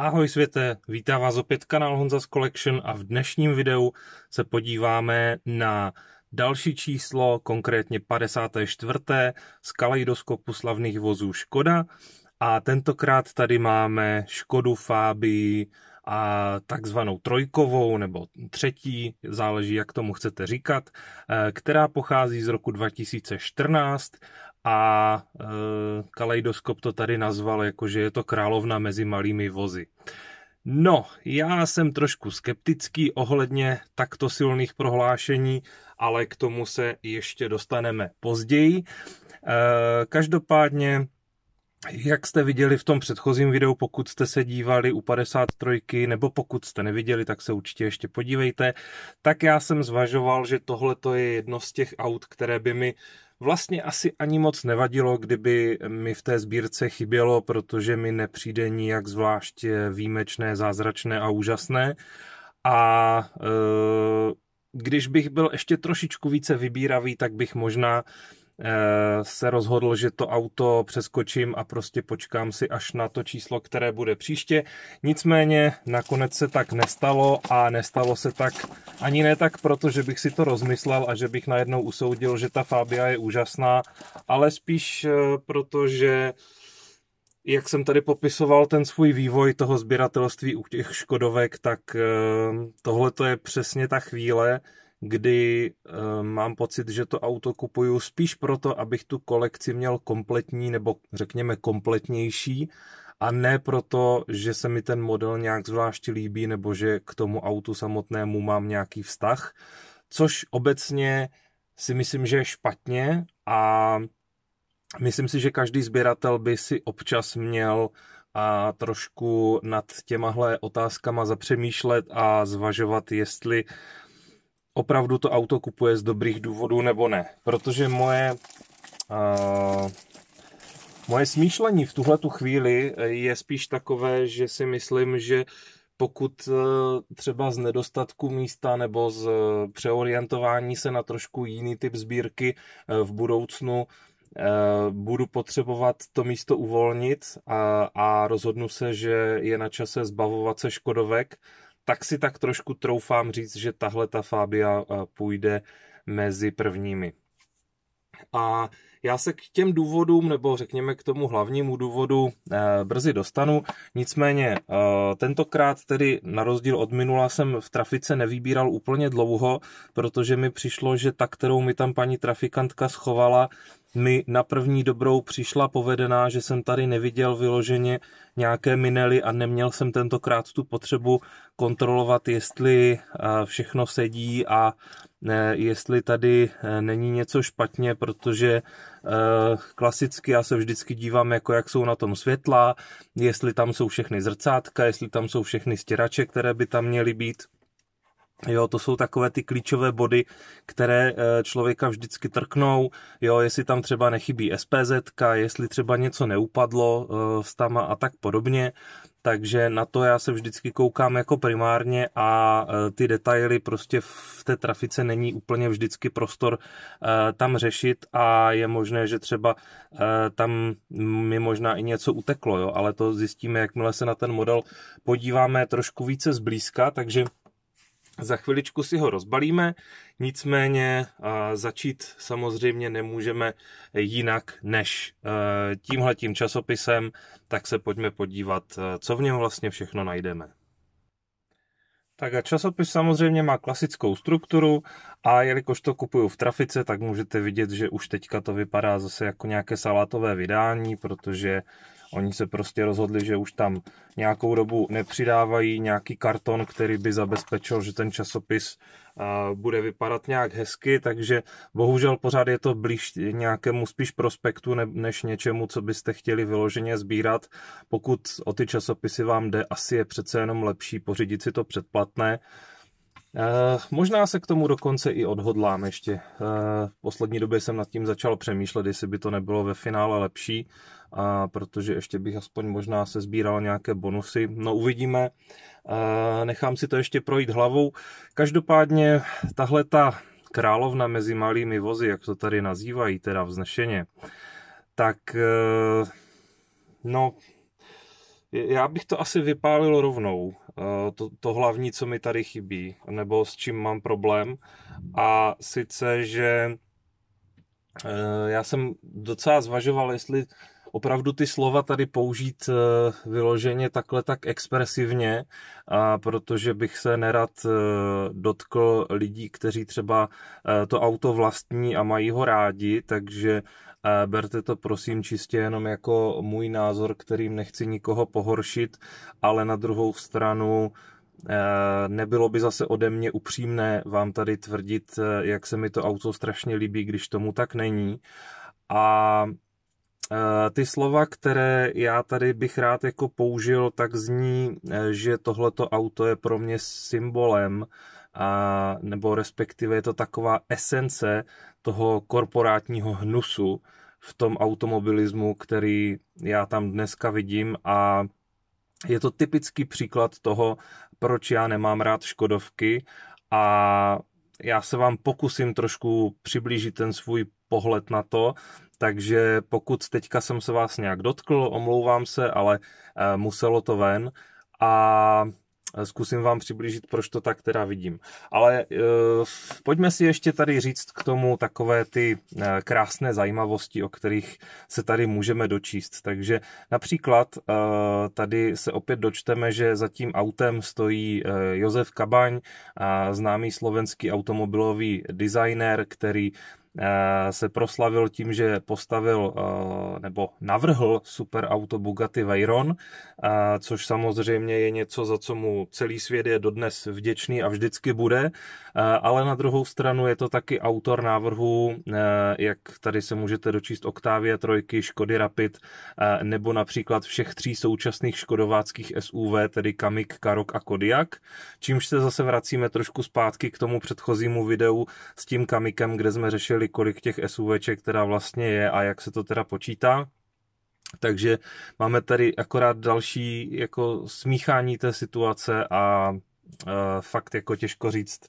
Ahoj světe, vítá vás opět kanál Honza's Collection a v dnešním videu se podíváme na další číslo, konkrétně 54. z kaleidoskopu slavných vozů Škoda a tentokrát tady máme Škodu Fabii a takzvanou trojkovou nebo třetí, záleží jak tomu chcete říkat, eh, která pochází z roku 2014 a e, Kaleidoskop to tady nazval jako, že je to královna mezi malými vozy. No, já jsem trošku skeptický ohledně takto silných prohlášení, ale k tomu se ještě dostaneme později. E, každopádně jak jste viděli v tom předchozím videu, pokud jste se dívali u 53, nebo pokud jste neviděli, tak se určitě ještě podívejte, tak já jsem zvažoval, že tohle je jedno z těch aut, které by mi vlastně asi ani moc nevadilo, kdyby mi v té sbírce chybělo, protože mi nepřijde nijak zvlášť eh, výjimečné, zázračné a úžasné. A e, když bych byl ještě trošičku více vybíravý, tak bych možná Eh, se rozhodl, že to auto přeskočím a prostě počkám si až na to číslo, které bude příště. Nicméně nakonec se tak nestalo a nestalo se tak ani ne tak proto, že bych si to rozmyslel a že bych najednou usoudil, že ta Fabia je úžasná, ale spíš eh, proto, že jak jsem tady popisoval ten svůj vývoj toho sběratelství u těch Škodovek, tak eh, tohle to je přesně ta chvíle, kdy e, mám pocit, že to auto kupuju spíš proto, abych tu kolekci měl kompletní nebo řekněme kompletnější a ne proto, že se mi ten model nějak zvlášť líbí nebo že k tomu autu samotnému mám nějaký vztah, což obecně si myslím, že je špatně a myslím si, že každý sběratel by si občas měl a trošku nad těmahle otázkama zapřemýšlet a zvažovat, jestli opravdu to auto kupuje z dobrých důvodů nebo ne. Protože moje, uh, moje smýšlení v tuhle tu chvíli je spíš takové, že si myslím, že pokud e, třeba z nedostatku místa nebo z přeorientování se na trošku jiný typ sbírky e, v budoucnu e, budu potřebovat to místo uvolnit a, a rozhodnu se, že je na čase zbavovat se škodovek, tak si tak trošku troufám říct, že tahle ta Fabia eh, půjde mezi prvními. A já se k těm důvodům, nebo řekněme k tomu hlavnímu důvodu, eh, brzy dostanu. Nicméně, eh, tentokrát tedy na rozdíl od minula jsem v trafice nevybíral úplně dlouho, protože mi přišlo, že ta, kterou mi tam paní trafikantka schovala, mi na první dobrou přišla povedená, že jsem tady neviděl vyloženě nějaké minely a neměl jsem tentokrát tu potřebu kontrolovat, jestli eh, všechno sedí a eh, jestli tady eh, není něco špatně, protože klasicky já se vždycky dívám, jako jak jsou na tom světla, jestli tam jsou všechny zrcátka, jestli tam jsou všechny stěrače, které by tam měly být. Jo, to jsou takové ty klíčové body, které eh, člověka vždycky trknou. Jo, jestli tam třeba nechybí SPZ, jestli třeba něco neupadlo eh, s tama a tak podobně. Takže na to já se vždycky koukám jako primárně a eh, ty detaily prostě v té trafice není úplně vždycky prostor tam řešit a je možné, že třeba tam mi možná i něco uteklo, jo, ale to zjistíme, jakmile se na ten model podíváme trošku více zblízka, takže za chviličku si ho rozbalíme, nicméně začít samozřejmě nemůžeme jinak než e, tímhletím časopisem, tak se pojďme podívat, e, co v něm vlastně všechno najdeme. Tak a časopis samozřejmě má klasickou strukturu a jelikož to kupuju v trafice, tak můžete vidět, že už teďka to vypadá zase jako nějaké salátové vydání, protože Oni se prostě rozhodli, že už tam nějakou dobu nepřidávají nějaký karton, který by zabezpečil, že ten časopis bude vypadat nějak hezky, takže bohužel pořád je to blíž nějakému spíš prospektu než něčemu, co byste chtěli vyloženě sbírat. Pokud o ty časopisy vám jde, asi je přece jenom lepší pořídit si to předplatné. Eh, možná se k tomu dokonce i odhodlám ještě. Eh, v poslední době jsem nad tím začal přemýšlet, jestli by to nebylo ve finále lepší a protože ještě bych aspoň možná se sbíral nějaké bonusy. No uvidíme, nechám si to ještě projít hlavou. Každopádně tahle ta královna mezi malými vozy, jak to tady nazývají, teda vznešeně, tak e, no, já bych to asi vypálil rovnou, e, to, to hlavní, co mi tady chybí, nebo s čím mám problém. A sice, že e, já jsem docela zvažoval, jestli opravdu ty slova tady použít eh, vyloženě takhle tak expresivně, a protože bych se nerad eh, dotkl lidí, kteří třeba eh, to auto vlastní a mají ho rádi, takže berte to prosím čistě jenom jako můj názor, kterým nechci nikoho pohoršit, ale na druhou stranu nebylo by zase ode mě upřímné vám tady tvrdit, jak se mi to auto strašně líbí, když tomu tak není. A Eh, ty slova, které já tady bych rád jako použil, tak zní, eh, že tohleto auto je pro mě symbolem, a, nebo respektive je to taková esence toho korporátního hnusu v tom automobilismu, který já tam dneska vidím a je to typický příklad toho, proč já nemám rád Škodovky a já se vám pokusím trošku přiblížit ten svůj pohled na to takže pokud teďka jsem se vás nějak dotkl, omlouvám se, ale eh, muselo to ven a eh, zkusím vám přiblížit, proč to tak teda vidím. Ale e, pojďme si ještě tady říct k tomu takové ty e, krásné zajímavosti, o kterých se tady můžeme dočíst. Takže například e, tady se opět dočteme, že za tím autem stojí e, Josef Kabaň, a známý slovenský automobilový designer, který Eh, se proslavil tím, že postavil eh, nebo navrhl superauto Bugatti Veyron, eh, což samozřejmě je něco, za co mu celý svět je dodnes vděčný a vždycky bude, ale na druhou stranu je to taky autor návrhu, jak tady se můžete dočíst Octavia trojky, Škody Rapid, nebo například všech tří současných škodováckých SUV, tedy Kamik, Karok a Kodiak, čímž se zase vracíme trošku zpátky k tomu předchozímu videu s tím Kamikem, kde jsme řešili zjistili, kolik těch SUVček teda vlastně je a jak se to teda počítá. Takže máme tady akorát další jako smíchání té situace a uh, fakt jako těžko říct,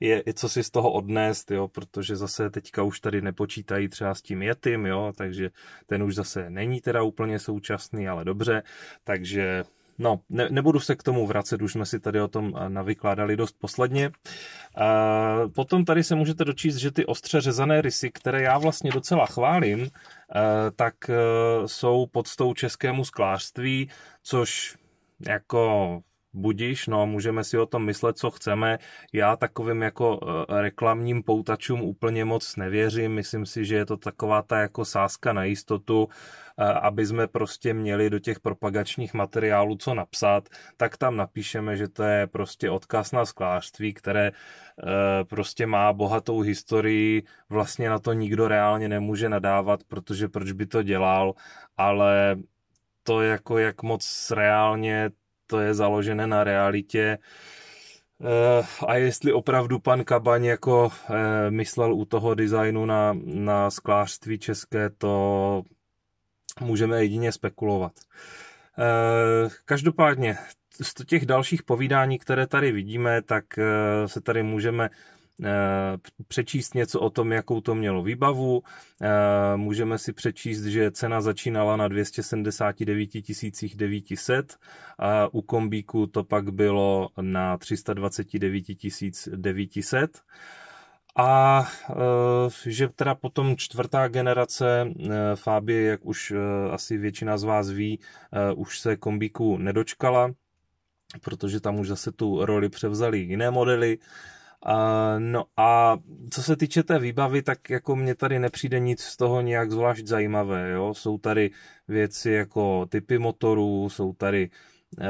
je, je co si z toho odnést, jo, protože zase teďka už tady nepočítají třeba s tím jetym, jo, takže ten už zase není teda úplně současný, ale dobře, takže No, ne, nebudu se k tomu vracet, už jsme si tady o tom eh, navykládali dost posledně. E, potom tady se můžete dočíst, že ty ostře řezané rysy, které já vlastně docela chválím, e, tak e, jsou podstou českému sklářství, což jako budíš, no můžeme si o tom myslet, co chceme. Já takovým jako eh, reklamním poutačům úplně moc nevěřím, myslím si, že je to taková ta jako sázka na jistotu, eh, aby jsme prostě měli do těch propagačních materiálů co napsat, tak tam napíšeme, že to je prostě odkaz na sklářství, které eh, prostě má bohatou historii, vlastně na to nikdo reálně nemůže nadávat, protože proč by to dělal, ale to jako jak moc reálně to je založené na realitě. Eh, a jestli opravdu pan Kabaň jako eh, myslel u toho designu na, na sklářství české, to můžeme jedině spekulovat. Eh, každopádně, z těch dalších povídání, které tady vidíme, tak se tady můžeme Eh, přečíst něco o tom, jakou to mělo výbavu. Eh, můžeme si přečíst, že cena začínala na 279 900 a u kombíku to pak bylo na 329 900 a eh, že teda potom čtvrtá generace Fabie, jak už asi většina z vás ví, už se kombíku nedočkala, protože tam už zase tu roli převzali jiné modely no a co se týče té výbavy, tak jako mně tady nepřijde nic z toho nějak zvlášť zajímavé. Jo? Jsou tady věci jako typy motorů, jsou tady, eh,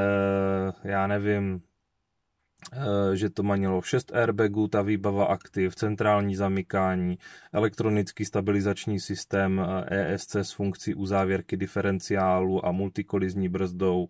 já nevím, eh, že to manilo 6 airbagů, ta výbava aktiv, centrální zamykání, elektronický stabilizační systém ESC eh, e s funkcí uzávěrky diferenciálu a multikolizní brzdou,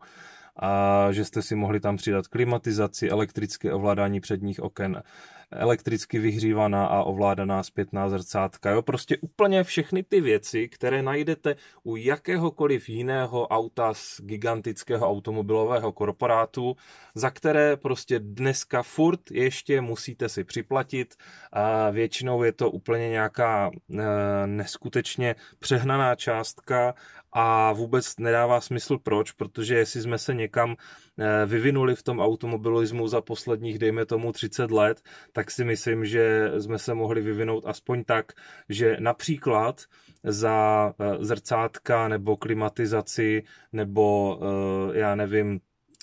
a že jste si mohli tam přidat klimatizaci, elektrické ovládání předních oken elektricky vyhřívaná a ovládaná zpětná zrcátka. Jo? Prostě úplně všechny ty věci, které najdete u jakéhokoliv jiného auta z gigantického automobilového korporátu, za které prostě dneska furt ještě musíte si připlatit. A většinou je to úplně nějaká eh, neskutečně přehnaná částka a vůbec nedává smysl proč, protože jestli jsme se někam eh, vyvinuli v tom automobilismu za posledních, dejme tomu, 30 let, tak si myslím, že jsme se mohli vyvinout aspoň tak, že například za eh, zrcátka nebo klimatizaci nebo eh, já nevím,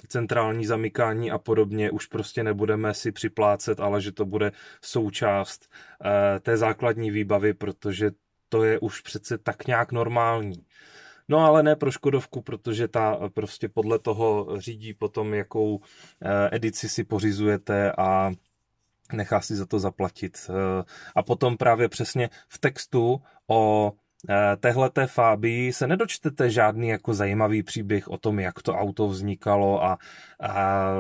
centrální zamykání a podobně už prostě nebudeme si připlácet, ale že to bude součást eh, té základní výbavy, protože to je už přece tak nějak normální. No ale ne pro Škodovku, protože ta prostě podle toho řídí potom, jakou edici si pořizujete a nechá si za to zaplatit. Eh, a potom právě přesně v textu o eh, téhleté Fabii se nedočtete žádný jako zajímavý příběh o tom, jak to auto vznikalo a, a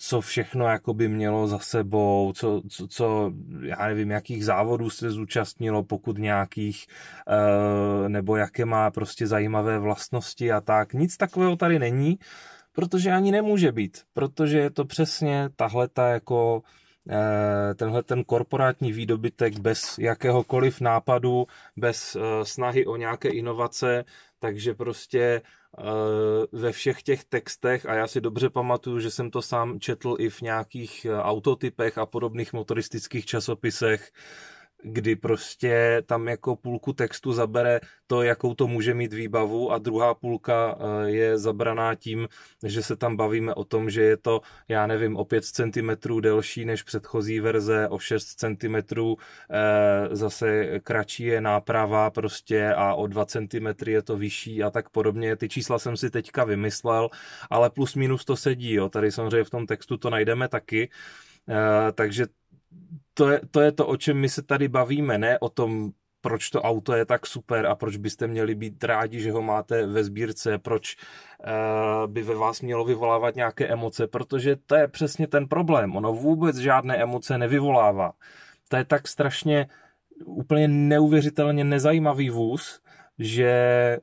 co všechno jako by mělo za sebou, co, co, co, já nevím, jakých závodů se zúčastnilo, pokud nějakých, eh, nebo jaké má prostě zajímavé vlastnosti a tak. Nic takového tady není, protože ani nemůže být, protože je to přesně tahleta jako Eh, tenhle ten korporátní výdobytek bez jakéhokoliv nápadu, bez eh, snahy o nějaké inovace, takže prostě eh, ve všech těch textech, a já si dobře pamatuju, že jsem to sám četl i v nějakých autotypech a podobných motoristických časopisech, kdy prostě tam jako půlku textu zabere to, jakou to může mít výbavu a druhá půlka eh, je zabraná tím, že se tam bavíme o tom, že je to, já nevím, o 5 cm delší než předchozí verze, o 6 cm eh, zase kratší je náprava prostě a o 2 cm je to vyšší a tak podobně. Ty čísla jsem si teďka vymyslel, ale plus minus to sedí, jo. Tady samozřejmě v tom textu to najdeme taky, eh, takže to je, to je to, o čem my se tady bavíme, ne o tom, proč to auto je tak super a proč byste měli být rádi, že ho máte ve sbírce, proč uh, by ve vás mělo vyvolávat nějaké emoce, protože to je přesně ten problém. Ono vůbec žádné emoce nevyvolává. To je tak strašně úplně neuvěřitelně nezajímavý vůz, že eh,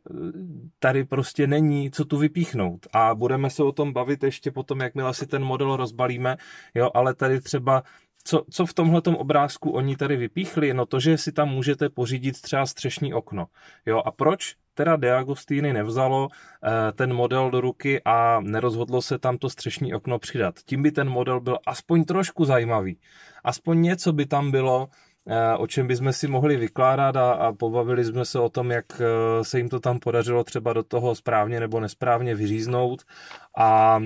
tady prostě není co tu vypíchnout. A budeme se o tom bavit ještě potom, jakmile si ten model rozbalíme, jo, ale tady třeba co, co v tomhle obrázku oni tady vypíchli, no to, že si tam můžete pořídit třeba střešní okno. Jo, a proč teda Deagostini nevzalo eh, ten model do ruky a nerozhodlo se tam to střešní okno přidat. Tím by ten model byl aspoň trošku zajímavý. Aspoň něco by tam bylo, eh, o čem bychom si mohli vykládat a, a pobavili jsme se o tom, jak eh, se jim to tam podařilo třeba do toho správně nebo nesprávně vyříznout a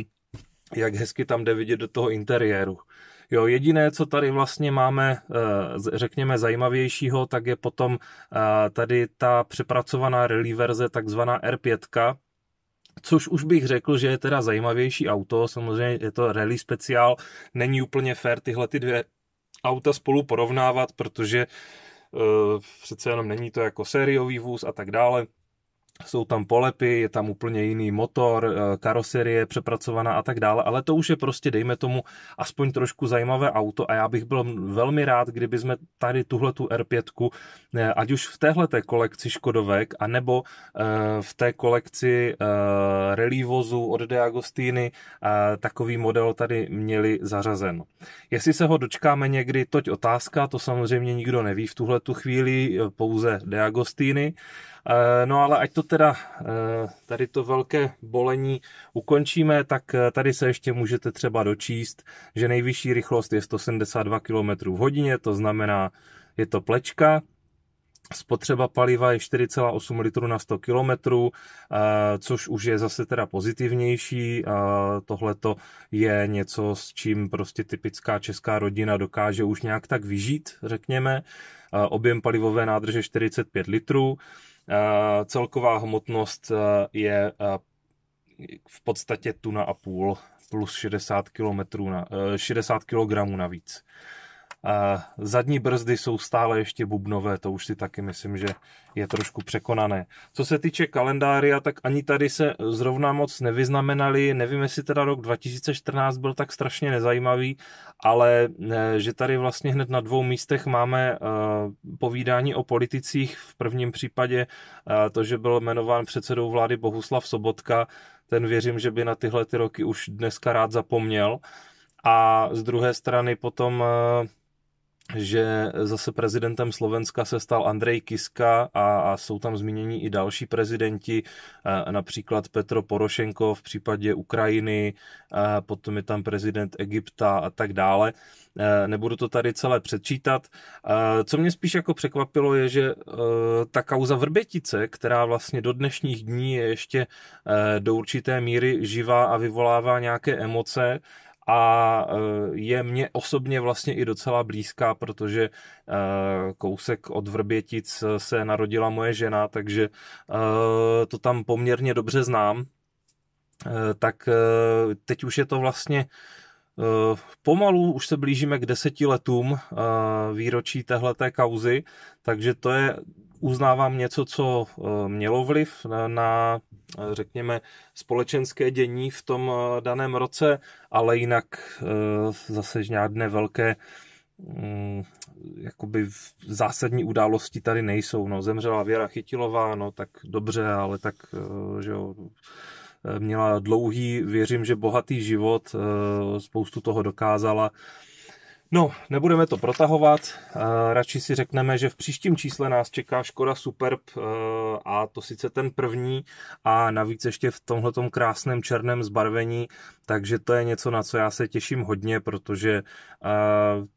jak hezky tam jde vidět do toho interiéru. Jo, jediné, co tady vlastně máme, eh, řekněme, zajímavějšího, tak je potom eh, tady ta přepracovaná rally verze, takzvaná R5, což už bych řekl, že je teda zajímavější auto, samozřejmě je to rally speciál, není úplně fair tyhle ty dvě auta spolu porovnávat, protože eh, přece jenom není to jako sériový vůz a tak dále, jsou tam polepy, je tam úplně jiný motor, eh, karoserie přepracovaná a tak dále, ale to už je prostě, dejme tomu, aspoň trošku zajímavé auto a já bych byl velmi rád, kdyby jsme tady tuhle tu R5, eh, ať už v téhle té kolekci Škodovek, anebo eh, v té kolekci relívozu od De Agostini, takový model tady měli zařazen. Jestli se ho dočkáme někdy, toť otázka, to samozřejmě nikdo neví v tuhle tu chvíli, pouze De Agostini, Eh, no ale ať to teda eh, tady to velké bolení ukončíme, tak eh, tady se ještě můžete třeba dočíst, že nejvyšší rychlost je 172 km v hodině, to znamená, je to plečka, Spotřeba paliva je 4,8 litru na 100 km, což už je zase teda pozitivnější. Tohle je něco, s čím prostě typická česká rodina dokáže už nějak tak vyžít, řekněme. Objem palivové nádrže 45 litrů. Eh, celková hmotnost eh, je eh, v podstatě tuna a půl plus 60, km na, 60 kg navíc. Zadní brzdy jsou stále ještě bubnové, to už si taky myslím, že je trošku překonané. Co se týče kalendária, tak ani tady se zrovna moc nevyznamenali. Nevím, jestli teda rok 2014 byl tak strašně nezajímavý, ale eh, že tady vlastně hned na dvou místech máme eh, povídání o politicích. V prvním případě eh, to, že byl jmenován předsedou vlády Bohuslav Sobotka, ten věřím, že by na tyhle ty roky už dneska rád zapomněl. A z druhé strany potom že zase prezidentem Slovenska se stal Andrej Kiska a, a jsou tam zmíněni i další prezidenti, e, například Petro Porošenko v případě Ukrajiny, e, potom je tam prezident Egypta a tak dále. E, nebudu to tady celé předčítat. Co mě spíš jako překvapilo je, že ta kauza Vrbětice, která vlastně do dnešních dní je ještě do určité míry živá a vyvolává nějaké emoce, a eh, je mně osobně vlastně i docela blízká, protože eh, kousek od Vrbětic eh, se narodila moje žena, takže to tam poměrně dobře znám. Tak teď už je to vlastně Pomalu už se blížíme k deseti letům výročí téhleté kauzy, takže to je uznávám něco, co eh, mělo vliv na, eh, řekněme, společenské dění v tom eh, daném roce, ale jinak zase žádné velké mm, jakoby zásadní události tady nejsou. No, zemřela Věra Chytilová, no tak dobře, ale tak, že jo, měla dlouhý, věřím, že bohatý život, spoustu toho dokázala No, nebudeme to protahovat, eh, radši si řekneme, že v příštím čísle nás čeká Škoda Superb eh, a to sice ten první a navíc ještě v tomhletom krásném černém zbarvení, takže to je něco, na co já se těším hodně, protože eh,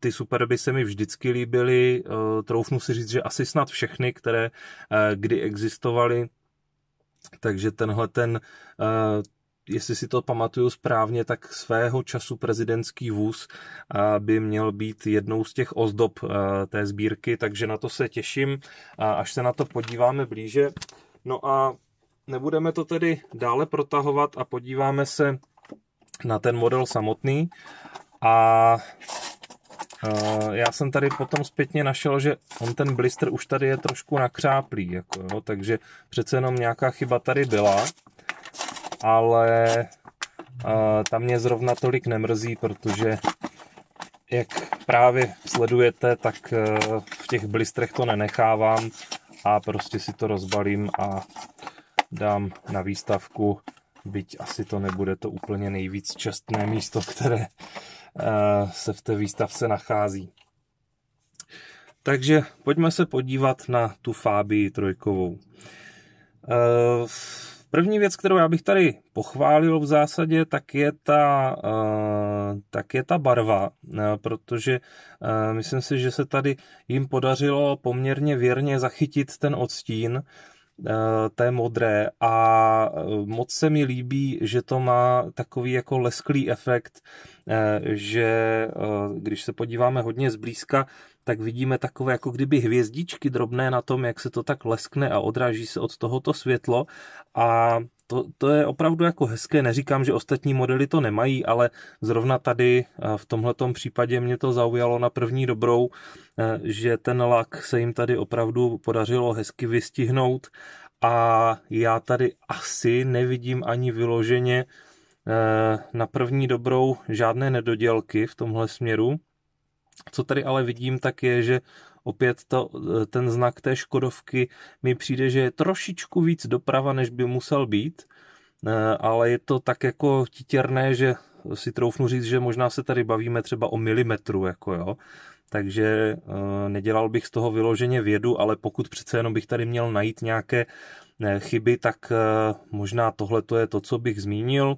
ty Superby se mi vždycky líbily, troufnu si říct, že asi snad všechny, které kdy existovaly, takže tenhle ten jestli si to pamatuju správně, tak svého času prezidentský vůz by měl být jednou z těch ozdob té sbírky, takže na to se těším, až se na to podíváme blíže. No a nebudeme to tedy dále protahovat a podíváme se na ten model samotný. A já jsem tady potom zpětně našel, že on ten blister už tady je trošku nakřáplý, jako jo, takže přece jenom nějaká chyba tady byla ale uh, eh, tam mě zrovna tolik nemrzí, protože jak právě sledujete, tak uh, v těch blistrech to nenechávám a prostě si to rozbalím a dám na výstavku, byť asi to nebude to úplně nejvíc čestné místo, které uh, se v té výstavce nachází. Takže pojďme se podívat na tu Fabii trojkovou. První věc, kterou já bych tady pochválil v zásadě, tak je ta, eh, tak je ta barva, eh, protože eh, myslím si, že se tady jim podařilo poměrně věrně zachytit ten odstín té modré a moc se mi líbí, že to má takový jako lesklý efekt, že když se podíváme hodně zblízka, tak vidíme takové jako kdyby hvězdičky drobné na tom, jak se to tak leskne a odráží se od tohoto světlo a to, to je opravdu jako hezké, neříkám, že ostatní modely to nemají, ale zrovna tady v tomhletom případě mě to zaujalo na první dobrou, e, že ten lak se jim tady opravdu podařilo hezky vystihnout a já tady asi nevidím ani vyloženě e, na první dobrou žádné nedodělky v tomhle směru. Co tady ale vidím, tak je, že opět to, e, ten znak té Škodovky mi přijde, že je trošičku víc doprava, než by musel být, e, ale je to tak jako titěrné, že si troufnu říct, že možná se tady bavíme třeba o milimetru, jako jo. Takže e, nedělal bych z toho vyloženě vědu, ale pokud přece jenom bych tady měl najít nějaké chyby, tak možná tohle to je to, co bych zmínil.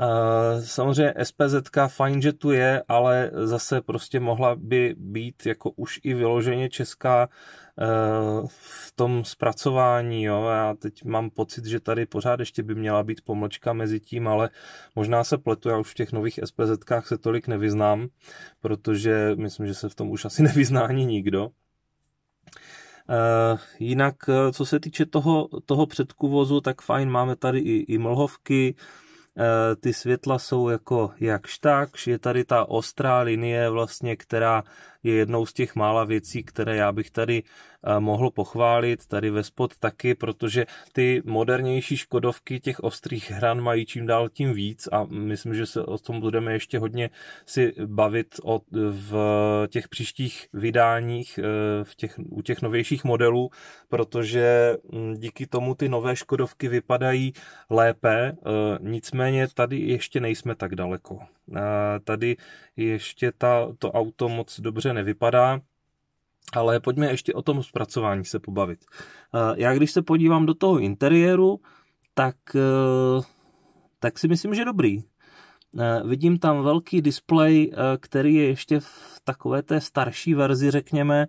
Eh, samozřejmě SPZ fajn, že tu je, ale zase prostě mohla by být jako už i vyloženě česká eh, v tom zpracování. Jo. Já teď mám pocit, že tady pořád ještě by měla být pomlčka mezi tím, ale možná se pletu, já už v těch nových SPZ se tolik nevyznám, protože myslím, že se v tom už asi nevyzná ani nikdo. Eh, jinak, co se týče toho, toho předkuvozu, tak fajn, máme tady i, i mlhovky, Eh, ty světla jsou jako jakž takž, je tady ta ostrá linie vlastně, která je jednou z těch mála věcí, které já bych tady eh, mohl pochválit, tady ve spod taky, protože ty modernější škodovky těch ostrých hran mají čím dál tím víc a myslím, že se o tom budeme ještě hodně si bavit o, v těch příštích vydáních eh, v těch, u těch novějších modelů, protože hm, díky tomu ty nové škodovky vypadají lépe, eh, nicméně tady ještě nejsme tak daleko. Tady ještě ta, to auto moc dobře nevypadá, ale pojďme ještě o tom zpracování se pobavit. Eh, já když se podívám do toho interiéru, tak, eh, tak si myslím, že dobrý. Eh, vidím tam velký displej, který je ještě v takové té starší verzi, řekněme,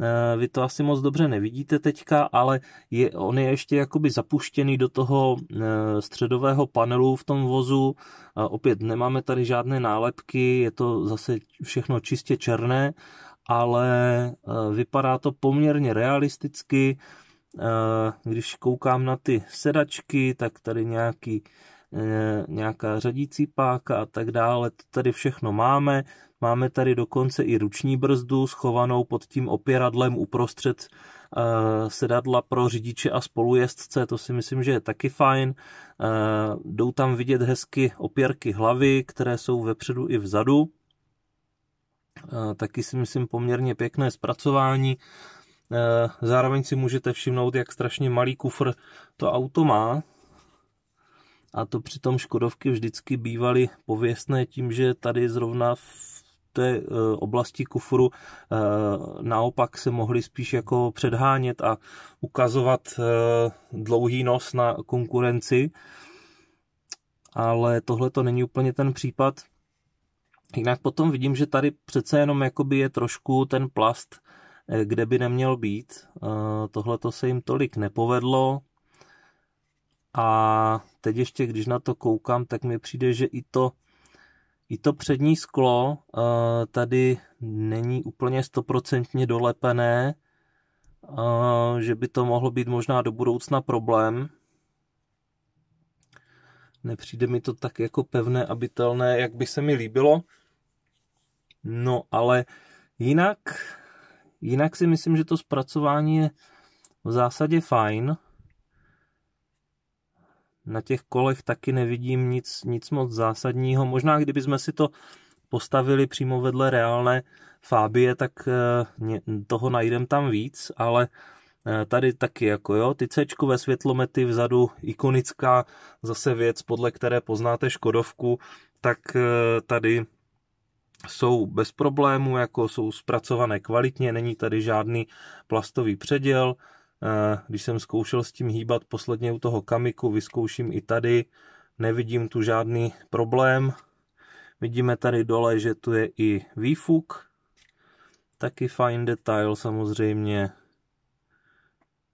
Eh, vy to asi moc dobře nevidíte teďka, ale je, on je ještě jakoby zapuštěný do toho eh, středového panelu v tom vozu. Eh, opět nemáme tady žádné nálepky, je to zase všechno čistě černé, ale vypadá to poměrně realisticky. Když koukám na ty sedačky, tak tady nějaký nějaká řadící páka a tak dále, to tady všechno máme. Máme tady dokonce i ruční brzdu schovanou pod tím opěradlem uprostřed eh, sedadla pro řidiče a spolujezdce, to si myslím, že je taky fajn. Eh, jdou tam vidět hezky opěrky hlavy, které jsou vepředu i vzadu. Eh, taky si myslím poměrně pěkné zpracování. Zároveň si můžete všimnout, jak strašně malý kufr to auto má, a to přitom Škodovky vždycky bývaly pověstné tím, že tady zrovna v té e, oblasti kufru e, naopak se mohli spíš jako předhánět a ukazovat e, dlouhý nos na konkurenci. Ale tohle to není úplně ten případ. Jinak potom vidím, že tady přece jenom jakoby je trošku ten plast, kde by neměl být. Tohle to se jim tolik nepovedlo. A teď ještě, když na to koukám, tak mi přijde, že i to i to přední sklo eh, tady není úplně stoprocentně dolepené, eh, že by to mohlo být možná do budoucna problém. Nepřijde mi to tak jako pevné a bytelné, jak by se mi líbilo. No ale jinak, jinak si myslím, že to zpracování je v zásadě fajn na těch kolech taky nevidím nic, nic moc zásadního. Možná kdyby jsme si to postavili přímo vedle reálné Fábie, tak eh, toho najdem tam víc, ale eh, tady taky jako jo, ty c ve světlomety vzadu, ikonická zase věc, podle které poznáte Škodovku, tak eh, tady jsou bez problémů, jako jsou zpracované kvalitně, není tady žádný plastový předěl, Eh, když jsem zkoušel s tím hýbat posledně u toho kamiku, vyzkouším i tady, nevidím tu žádný problém. Vidíme tady dole, že tu je i výfuk, taky fajn detail samozřejmě.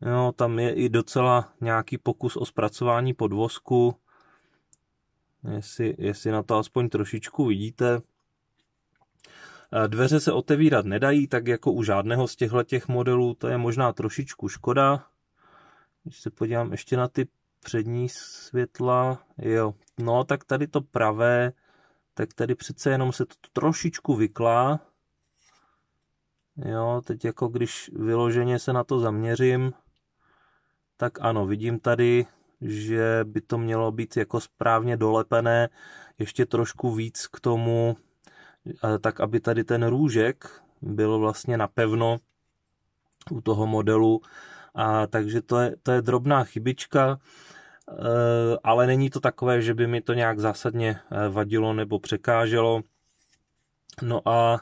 Jo, tam je i docela nějaký pokus o zpracování podvozku, jestli, jestli na to aspoň trošičku vidíte. Dveře se otevírat nedají, tak jako u žádného z těchto těch modelů, to je možná trošičku škoda. Když se podívám ještě na ty přední světla, jo, no tak tady to pravé, tak tady přece jenom se to trošičku vyklá. Jo, teď jako když vyloženě se na to zaměřím, tak ano, vidím tady, že by to mělo být jako správně dolepené ještě trošku víc k tomu tak aby tady ten růžek byl vlastně napevno u toho modelu. A takže to je, to je drobná chybička, e, ale není to takové, že by mi to nějak zásadně e, vadilo nebo překáželo. No a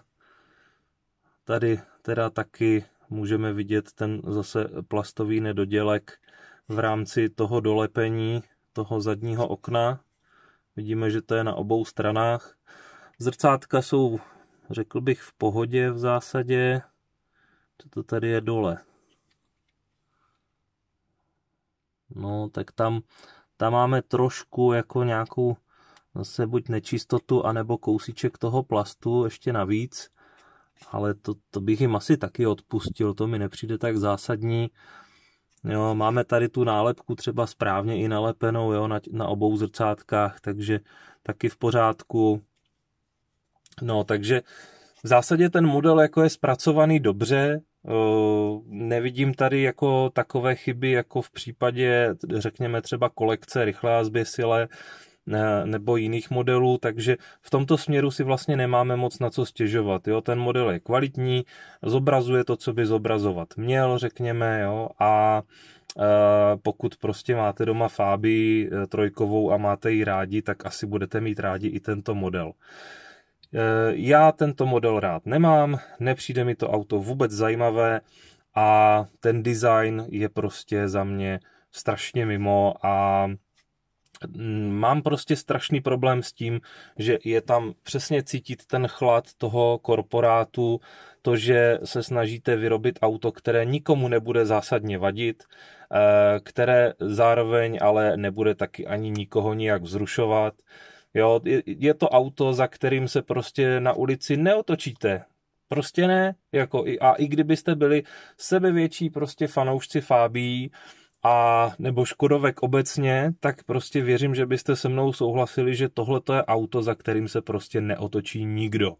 tady teda taky můžeme vidět ten zase plastový nedodělek v rámci toho dolepení toho zadního okna. Vidíme, že to je na obou stranách. Zrcátka jsou, řekl bych, v pohodě v zásadě. Co to tady je dole? No, tak tam, tam máme trošku jako nějakou zase buď nečistotu, anebo kousíček toho plastu ještě navíc, ale to, to bych jim asi taky odpustil, to mi nepřijde tak zásadní. Jo, máme tady tu nálepku třeba správně i nalepenou jo, na, na obou zrcátkách, takže taky v pořádku. No, takže v zásadě ten model jako je zpracovaný dobře, eh, Nevidím tady jako takové chyby, jako v případě, řekněme třeba kolekce rychlé a zběsile eh, nebo jiných modelů, takže v tomto směru si vlastně nemáme moc na co stěžovat. Jo? Ten model je kvalitní, zobrazuje to, co by zobrazovat měl, řekněme, jo? a eh, pokud prostě máte doma Fábii trojkovou a máte ji rádi, tak asi budete mít rádi i tento model. Eh, já tento model rád nemám, nepřijde mi to auto vůbec zajímavé a ten design je prostě za mě strašně mimo a mm, mám prostě strašný problém s tím, že je tam přesně cítit ten chlad toho korporátu, to, že se snažíte vyrobit auto, které nikomu nebude zásadně vadit, eh, které zároveň ale nebude taky ani nikoho nijak vzrušovat, Jo, je, je to auto, za kterým se prostě na ulici neotočíte. Prostě ne, jako i, a i kdybyste byli sebevětší prostě fanoušci Fábí a nebo Škodovek obecně, tak prostě věřím, že byste se mnou souhlasili, že tohle je auto, za kterým se prostě neotočí nikdo.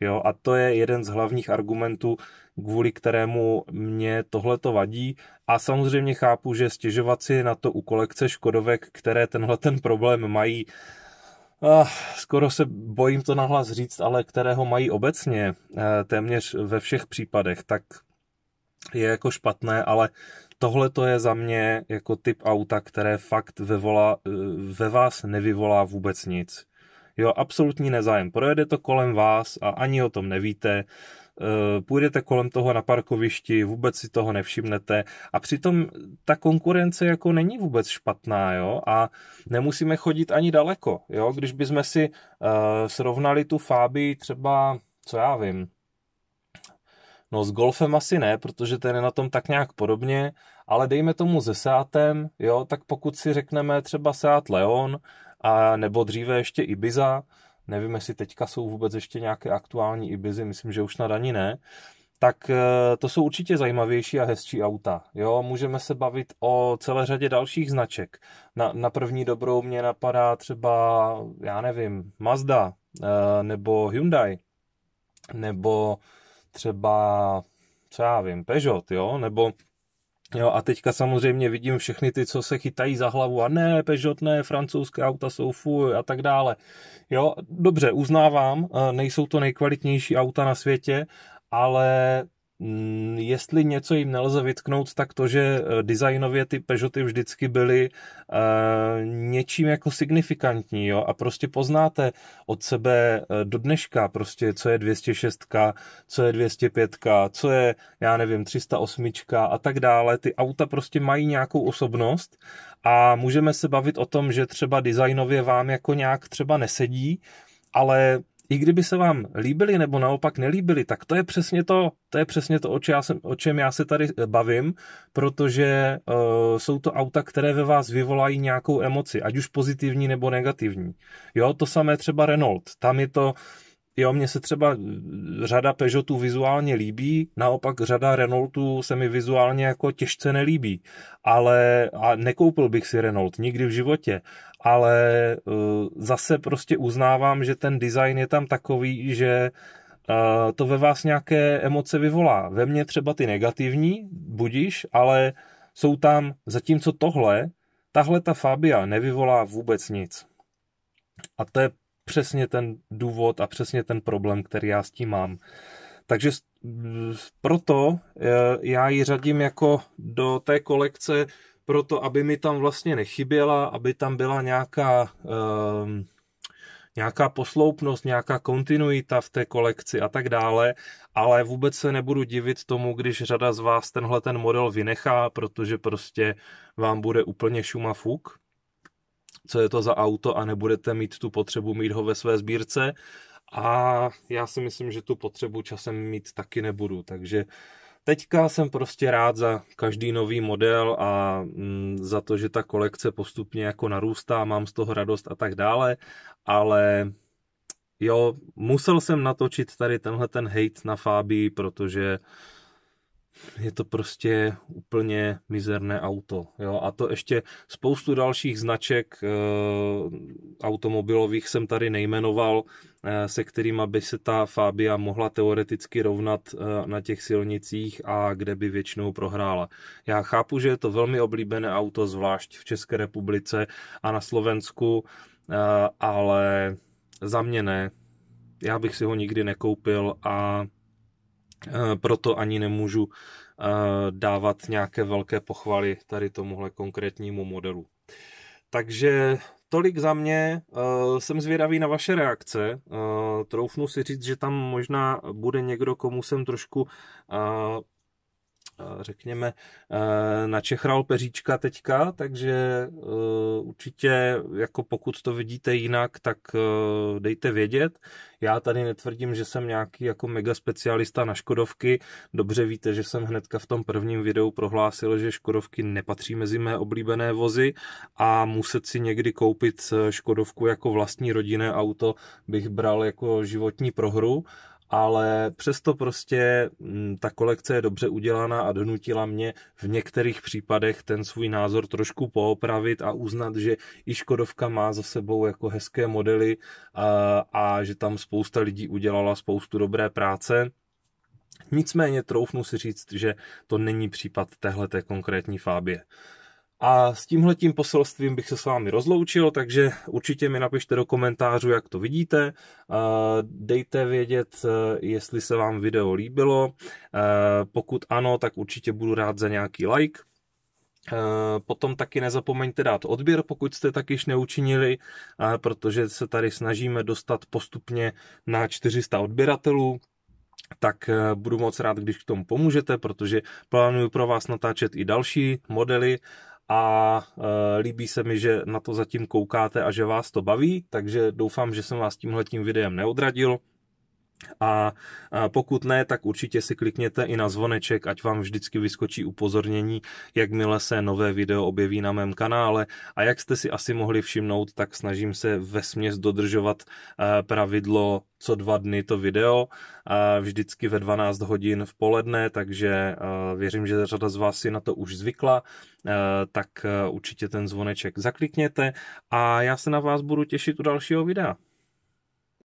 Jo, a to je jeden z hlavních argumentů, kvůli kterému mě tohle to vadí. A samozřejmě chápu, že stěžovat si na to u kolekce Škodovek, které tenhle ten problém mají, Uh, skoro se bojím to nahlas říct, ale kterého mají obecně uh, téměř ve všech případech, tak je jako špatné, ale tohle to je za mě jako typ auta, které fakt vyvolá, eh, ve vás nevyvolá vůbec nic. Jo, absolutní nezájem. Projede to kolem vás a ani o tom nevíte. Eh, půjdete kolem toho na parkovišti, vůbec si toho nevšimnete a přitom ta konkurence jako není vůbec špatná, jo, a nemusíme chodit ani daleko, jo, když bychom si uh, srovnali tu fáby třeba, co já vím, No s golfem asi ne, protože ten je na tom tak nějak podobně, ale dejme tomu se Seatem, jo, tak pokud si řekneme třeba Seat Leon, a nebo dříve ještě Ibiza, nevím, jestli teďka jsou vůbec ještě nějaké aktuální Ibizy, myslím, že už na daní ne, tak eh, to jsou určitě zajímavější a hezčí auta. Jo, můžeme se bavit o celé řadě dalších značek. Na, na první dobrou mě napadá třeba, já nevím, Mazda, eh, nebo Hyundai, nebo třeba, co já vím, Peugeot, jo, nebo Jo, a teďka samozřejmě vidím všechny ty, co se chytají za hlavu a ne, Peugeot ne, francouzské auta jsou fuj a tak dále. Jo, dobře, uznávám, eh, nejsou to nejkvalitnější auta na světě, ale Mm, jestli něco jim nelze vytknout, tak to, že eh, designově ty Peugeoty vždycky byly eh, něčím jako signifikantní jo? a prostě poznáte od sebe eh, do dneška prostě, co je 206, co je 205, co je, já nevím, 308 a tak dále. Ty auta prostě mají nějakou osobnost a můžeme se bavit o tom, že třeba designově vám jako nějak třeba nesedí, ale i kdyby se vám líbily nebo naopak nelíbily, tak to je přesně to, to je přesně to, o, já jsem, o čem já se tady eh, bavím, protože uh, jsou to auta, které ve vás vyvolají nějakou emoci, ať už pozitivní nebo negativní. Jo, to samé třeba Renault, tam je to, jo, mně se třeba eh, řada Peugeotů vizuálně líbí, naopak řada Renaultů se mi vizuálně jako těžce nelíbí. Ale, a nekoupil bych si Renault nikdy v životě, ale eh, zase prostě uznávám, že ten design je tam takový, že eh, to ve vás nějaké emoce vyvolá. Ve mně třeba ty negativní, budíš, ale jsou tam, zatímco tohle, tahle ta Fabia nevyvolá vůbec nic. A to je přesně ten důvod a přesně ten problém, který já s tím mám. Takže proto eh, já ji řadím jako do té kolekce, proto aby mi tam vlastně nechyběla, aby tam byla nějaká, ehm, nějaká posloupnost, nějaká kontinuita v té kolekci a tak dále, ale vůbec se nebudu divit tomu, když řada z vás tenhle ten model vynechá, protože prostě vám bude úplně šuma fuk co je to za auto a nebudete mít tu potřebu mít ho ve své sbírce. A já si myslím, že tu potřebu časem mít taky nebudu, takže teďka jsem prostě rád za každý nový model a mm, za to, že ta kolekce postupně jako narůstá, mám z toho radost a tak dále, ale jo, musel jsem natočit tady tenhle ten hate na Fabii, protože uh, je to prostě úplně mizerné auto. Jo? A to ještě spoustu dalších značek e, automobilových jsem tady nejmenoval, e, se kterými by se ta Fabia mohla teoreticky rovnat e, na těch silnicích a kde by většinou prohrála. Já chápu, že je to velmi oblíbené auto, zvlášť v České republice a na Slovensku, e, ale za mě ne. Já bych si ho nikdy nekoupil a Eh, proto ani nemůžu eh, dávat nějaké velké pochvaly tady tomuhle konkrétnímu modelu. Takže tolik za mě, eh, jsem zvědavý na vaše reakce, troufnu si říct, že tam možná bude někdo, komu jsem trošku řekněme, e, na Čechral peříčka teďka, takže e, určitě, jako pokud to vidíte jinak, tak e, dejte vědět. Já tady netvrdím, že jsem nějaký jako mega specialista na Škodovky. Dobře víte, že jsem hnedka v tom prvním videu prohlásil, že Škodovky nepatří mezi mé oblíbené vozy a muset si někdy koupit Škodovku jako vlastní rodinné auto bych bral jako životní prohru ale přesto prostě mm, ta kolekce je dobře udělaná a donutila mě v některých případech ten svůj názor trošku poopravit a uznat, že i Škodovka má za sebou jako hezké modely a, a že tam spousta lidí udělala spoustu dobré práce. Nicméně troufnu si říct, že to není případ téhleté konkrétní fábie. Uh, a s tímhletím poselstvím bych se s vámi rozloučil, takže určitě mi napište do komentářů, jak to vidíte. Dejte vědět, eh, jestli se vám video líbilo. Eh, pokud ano, tak určitě budu rád za nějaký like. Eh, potom taky nezapomeňte dát odběr, pokud jste tak již neučinili, protože se tady snažíme dostat postupně na 400 odběratelů tak budu moc rád, když k tomu pomůžete, protože plánuju pro vás natáčet i další modely a eh, líbí se mi, že na to zatím koukáte a že vás to baví, takže doufám, že jsem vás tímhletím videem neodradil. A pokud ne, tak určitě si klikněte i na zvoneček, ať vám vždycky vyskočí upozornění, jakmile se nové video objeví na mém kanále. A jak jste si asi mohli všimnout, tak snažím se ve směs dodržovat e, pravidlo co dva dny to video, vždycky ve 12 hodin v poledne, takže e, věřím, že řada z vás si na to už zvykla, e, tak určitě ten zvoneček zaklikněte a já se na vás budu těšit u dalšího videa.